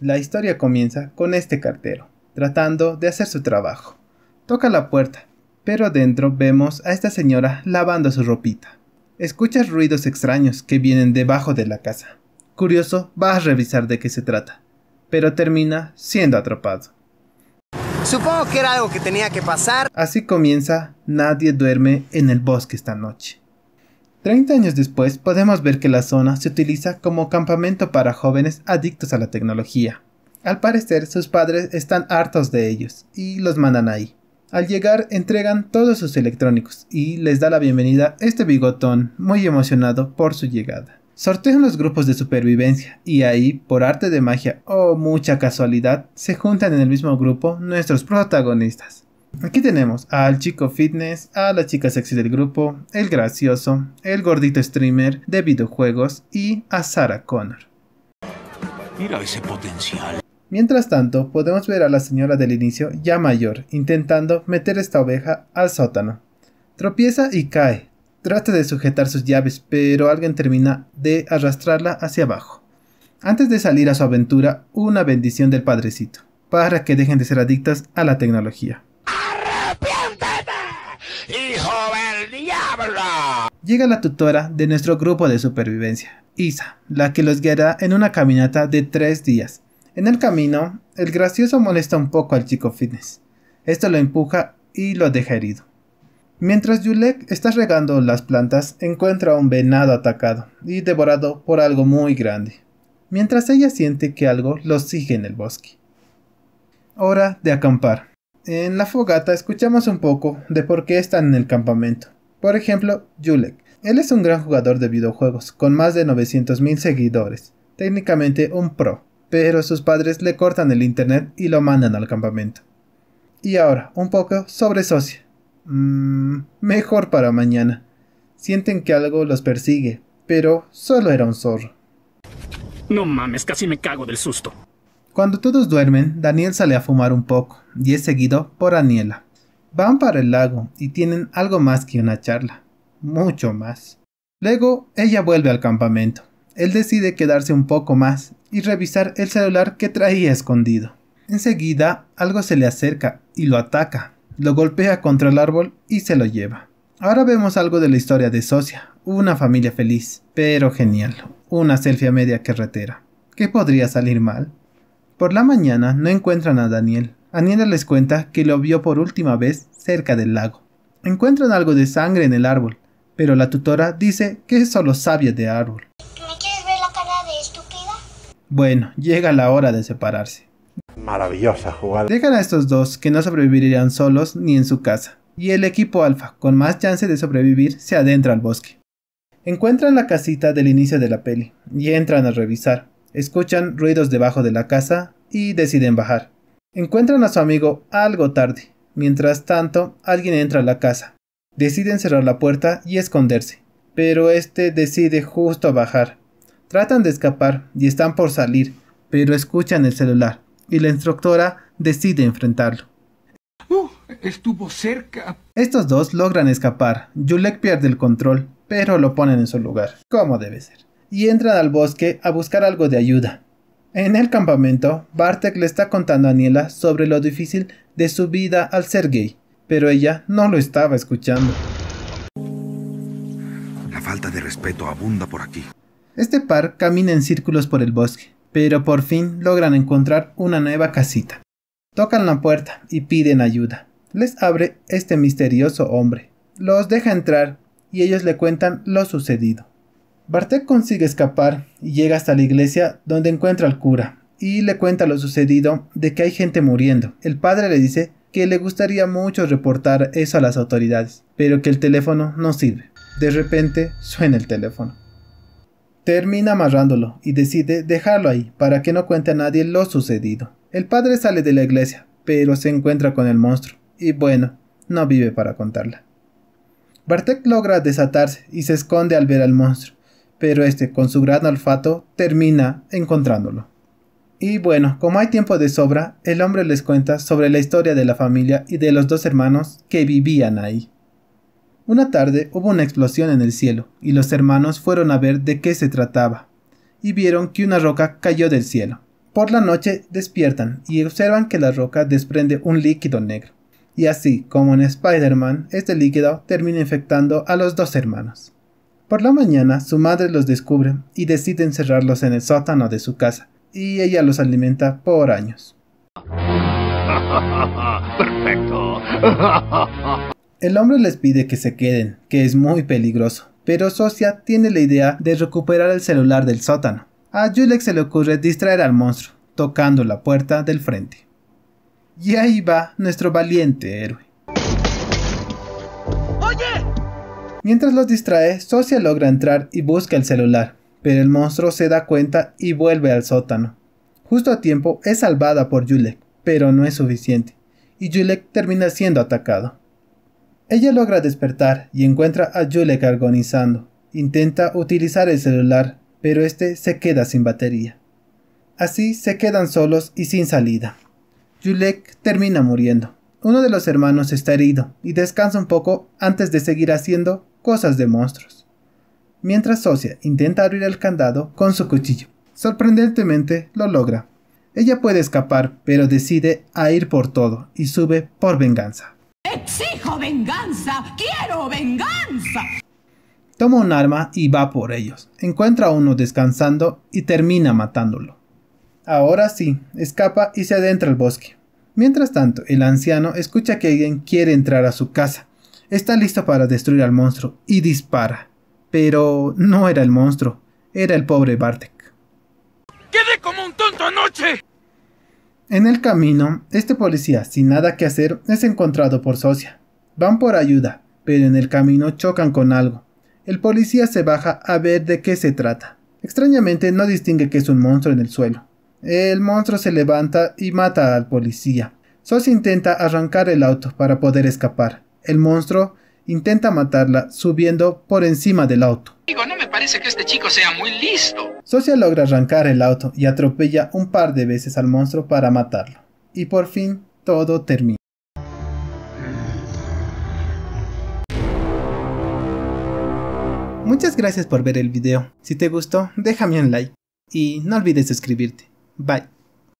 La historia comienza con este cartero, tratando de hacer su trabajo. Toca la puerta, pero dentro vemos a esta señora lavando su ropita. Escuchas ruidos extraños que vienen debajo de la casa. Curioso, vas a revisar de qué se trata, pero termina siendo atrapado. Supongo que era algo que tenía que pasar. Así comienza Nadie duerme en el bosque esta noche. 30 años después podemos ver que la zona se utiliza como campamento para jóvenes adictos a la tecnología. Al parecer sus padres están hartos de ellos y los mandan ahí. Al llegar entregan todos sus electrónicos y les da la bienvenida este bigotón muy emocionado por su llegada. Sortean los grupos de supervivencia y ahí, por arte de magia o mucha casualidad, se juntan en el mismo grupo nuestros protagonistas. Aquí tenemos al chico fitness, a la chica sexy del grupo, el gracioso, el gordito streamer de videojuegos y a Sarah Connor. Mira ese potencial. Mientras tanto, podemos ver a la señora del inicio ya mayor intentando meter esta oveja al sótano. Tropieza y cae. Trata de sujetar sus llaves, pero alguien termina de arrastrarla hacia abajo. Antes de salir a su aventura, una bendición del Padrecito, para que dejen de ser adictas a la tecnología. llega la tutora de nuestro grupo de supervivencia, Isa, la que los guiará en una caminata de tres días. En el camino, el gracioso molesta un poco al chico fitness. Esto lo empuja y lo deja herido. Mientras Yulek está regando las plantas, encuentra un venado atacado y devorado por algo muy grande, mientras ella siente que algo los sigue en el bosque. Hora de acampar. En la fogata escuchamos un poco de por qué están en el campamento. Por ejemplo, Julek. Él es un gran jugador de videojuegos, con más de 900.000 seguidores, técnicamente un pro, pero sus padres le cortan el internet y lo mandan al campamento. Y ahora, un poco sobre Socia. Mmm, mejor para mañana. Sienten que algo los persigue, pero solo era un zorro. No mames, casi me cago del susto. Cuando todos duermen, Daniel sale a fumar un poco, y es seguido por Aniela. Van para el lago y tienen algo más que una charla, mucho más. Luego, ella vuelve al campamento. Él decide quedarse un poco más y revisar el celular que traía escondido. Enseguida, algo se le acerca y lo ataca, lo golpea contra el árbol y se lo lleva. Ahora vemos algo de la historia de Socia, una familia feliz, pero genial, una selfie a media carretera. ¿Qué podría salir mal? Por la mañana no encuentran a Daniel, Aniela les cuenta que lo vio por última vez cerca del lago. Encuentran algo de sangre en el árbol, pero la tutora dice que es solo sabia de árbol. ¿Me quieres ver la cara de estúpida? Bueno, llega la hora de separarse. Maravillosa jugada. Dejan a estos dos que no sobrevivirían solos ni en su casa, y el equipo alfa, con más chance de sobrevivir, se adentra al bosque. Encuentran la casita del inicio de la peli y entran a revisar. Escuchan ruidos debajo de la casa y deciden bajar. Encuentran a su amigo algo tarde. Mientras tanto, alguien entra a la casa. Deciden cerrar la puerta y esconderse, pero este decide justo bajar. Tratan de escapar y están por salir, pero escuchan el celular y la instructora decide enfrentarlo. ¡Oh! estuvo cerca. Estos dos logran escapar. Julek pierde el control, pero lo ponen en su lugar, como debe ser, y entran al bosque a buscar algo de ayuda. En el campamento, Bartek le está contando a Niela sobre lo difícil de su vida al ser gay, pero ella no lo estaba escuchando. La falta de respeto abunda por aquí. Este par camina en círculos por el bosque, pero por fin logran encontrar una nueva casita. Tocan la puerta y piden ayuda. Les abre este misterioso hombre. Los deja entrar y ellos le cuentan lo sucedido. Bartek consigue escapar y llega hasta la iglesia donde encuentra al cura y le cuenta lo sucedido de que hay gente muriendo. El padre le dice que le gustaría mucho reportar eso a las autoridades, pero que el teléfono no sirve. De repente suena el teléfono. Termina amarrándolo y decide dejarlo ahí para que no cuente a nadie lo sucedido. El padre sale de la iglesia, pero se encuentra con el monstruo y bueno, no vive para contarla. Bartek logra desatarse y se esconde al ver al monstruo pero este con su gran olfato termina encontrándolo. Y bueno, como hay tiempo de sobra, el hombre les cuenta sobre la historia de la familia y de los dos hermanos que vivían ahí. Una tarde hubo una explosión en el cielo, y los hermanos fueron a ver de qué se trataba, y vieron que una roca cayó del cielo. Por la noche despiertan y observan que la roca desprende un líquido negro, y así como en Spider-Man, este líquido termina infectando a los dos hermanos. Por la mañana su madre los descubre y decide encerrarlos en el sótano de su casa, y ella los alimenta por años. Perfecto. el hombre les pide que se queden, que es muy peligroso, pero Socia tiene la idea de recuperar el celular del sótano. A Julek se le ocurre distraer al monstruo, tocando la puerta del frente. Y ahí va nuestro valiente héroe. Mientras los distrae, Socia logra entrar y busca el celular, pero el monstruo se da cuenta y vuelve al sótano. Justo a tiempo es salvada por Julek, pero no es suficiente, y Julek termina siendo atacado. Ella logra despertar y encuentra a Julek agonizando. Intenta utilizar el celular, pero este se queda sin batería. Así se quedan solos y sin salida. Julek termina muriendo. Uno de los hermanos está herido y descansa un poco antes de seguir haciendo cosas de monstruos. Mientras Socia intenta abrir el candado con su cuchillo. Sorprendentemente lo logra. Ella puede escapar, pero decide a ir por todo y sube por venganza. ¡Exijo venganza! ¡Quiero venganza! Toma un arma y va por ellos. Encuentra a uno descansando y termina matándolo. Ahora sí, escapa y se adentra al bosque. Mientras tanto, el anciano escucha que alguien quiere entrar a su casa Está listo para destruir al monstruo y dispara. Pero no era el monstruo, era el pobre Bartek. ¡Quedé como un tonto anoche! En el camino, este policía, sin nada que hacer, es encontrado por Socia. Van por ayuda, pero en el camino chocan con algo. El policía se baja a ver de qué se trata. Extrañamente no distingue que es un monstruo en el suelo. El monstruo se levanta y mata al policía. Socia intenta arrancar el auto para poder escapar, el monstruo intenta matarla subiendo por encima del auto. Digo, no me parece que este chico sea muy listo. Socia logra arrancar el auto y atropella un par de veces al monstruo para matarlo. Y por fin todo termina. Muchas gracias por ver el video. Si te gustó, déjame un like y no olvides suscribirte. Bye.